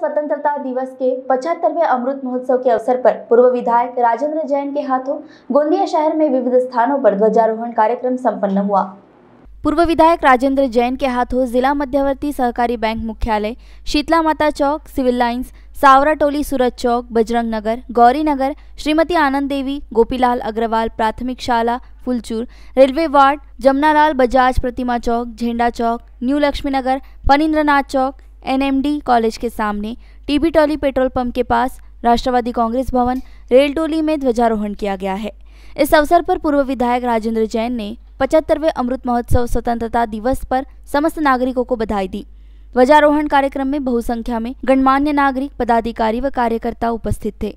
स्वतंत्रता दिवस के पचहत्तरवे अमृत महोत्सव के अवसर पर पूर्व विधायक राजेंद्र जैन के हाथों गोंदिया शहर में विविध स्थानों पर ध्वजारोहण कार्यक्रम संपन्न हुआ पूर्व विधायक राजेंद्र जैन के हाथों जिला मध्यवर्ती सहकारी बैंक मुख्यालय शीतला माता चौक सिविल लाइंस सावरा टोली सूरज चौक बजरंग नगर गौरी नगर श्रीमती आनंद देवी गोपीलाल अग्रवाल प्राथमिक शाला फुलचूर रेलवे वार्ड जमुनालाल बजाज प्रतिमा चौक झेंडा चौक न्यू लक्ष्मी नगर पनिंद्रनाथ चौक एनएमडी कॉलेज के सामने टीबी टोली पेट्रोल पंप के पास राष्ट्रवादी कांग्रेस भवन रेल टोली में ध्वजारोहण किया गया है इस अवसर पर पूर्व विधायक राजेंद्र जैन ने पचहत्तरवें अमृत महोत्सव स्वतंत्रता दिवस पर समस्त नागरिकों को बधाई दी ध्वजारोहण कार्यक्रम में बहुसंख्या में गणमान्य नागरिक पदाधिकारी व कार्यकर्ता उपस्थित थे